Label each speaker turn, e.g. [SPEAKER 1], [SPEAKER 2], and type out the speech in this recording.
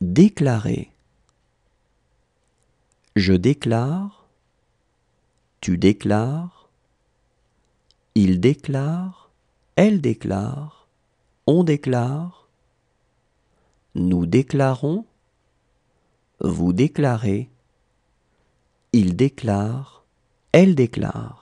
[SPEAKER 1] Déclarer. Je déclare. Tu déclares. Il déclare. Elle déclare. On déclare. Nous déclarons. Vous déclarez. Il déclare. Elle déclare.